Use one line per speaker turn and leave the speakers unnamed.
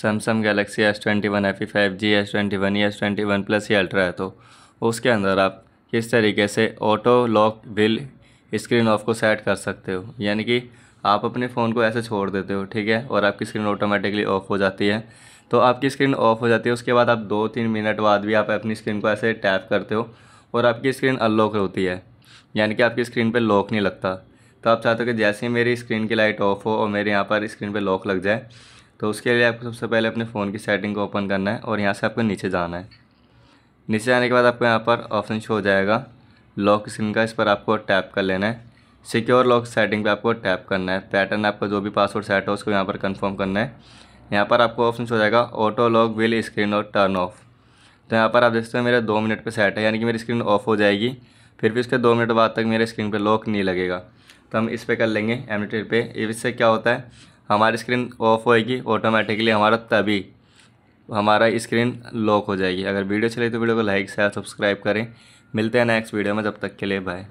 Samsung Galaxy S twenty one F E five G S twenty one S twenty one plus ही ultra है तो उसके अंदर आप किस तरीके से auto lock will screen off को सेट कर सकते हो यानी कि आप अपने फ़ोन को ऐसे छोड़ देते हो ठीक है और आपकी स्क्रीन ऑटोमेटिकली ऑफ हो जाती है तो आपकी स्क्रीन ऑफ हो जाती है उसके बाद आप दो तीन मिनट बाद भी आप अपनी स्क्रीन को ऐसे टैप करते हो और आपकी स्क्रीन अनलॉक होती है यानी कि आपकी स्क्रीन पर लॉक नहीं लगता तो आप चाहते हो कि जैसे ही मेरी स्क्रीन की लाइट ऑफ हो और मेरे यहाँ पर स्क्रीन पर लॉक लग जाए तो उसके लिए आपको सबसे पहले अपने फ़ोन की सेटिंग को ओपन करना है और यहाँ से आपको नीचे जाना है नीचे जाने के बाद आपको यहाँ पर ऑप्शन शो हो जाएगा लॉक स्क्रीन का इस पर आपको टैप कर लेना है सिक्योर लॉक सेटिंग पे आपको टैप करना है पैटर्न आपका जो भी पासवर्ड सेट हो उसको यहाँ पर कंफर्म करना है यहाँ पर आपको ऑप्शन हो जाएगा ऑटो लॉक विल स्क्रीन और टर्न ऑफ तो यहाँ पर आप देखते हो मेरे दो मिनट पर सेट है यानी कि मेरी स्क्रीन ऑफ हो जाएगी फिर भी उसके दो मिनट बाद तक मेरे स्क्रीन पर लॉक नहीं लगेगा तो हम इस पर कर लेंगे एम पे इससे क्या होता है हमारी स्क्रीन ऑफ होएगी ऑटोमेटिकली हमारा तभी हमारा स्क्रीन लॉक हो जाएगी अगर वीडियो चले तो वीडियो को लाइक शेयर सब्सक्राइब करें मिलते हैं नेक्स्ट वीडियो में जब तक के लिए बाय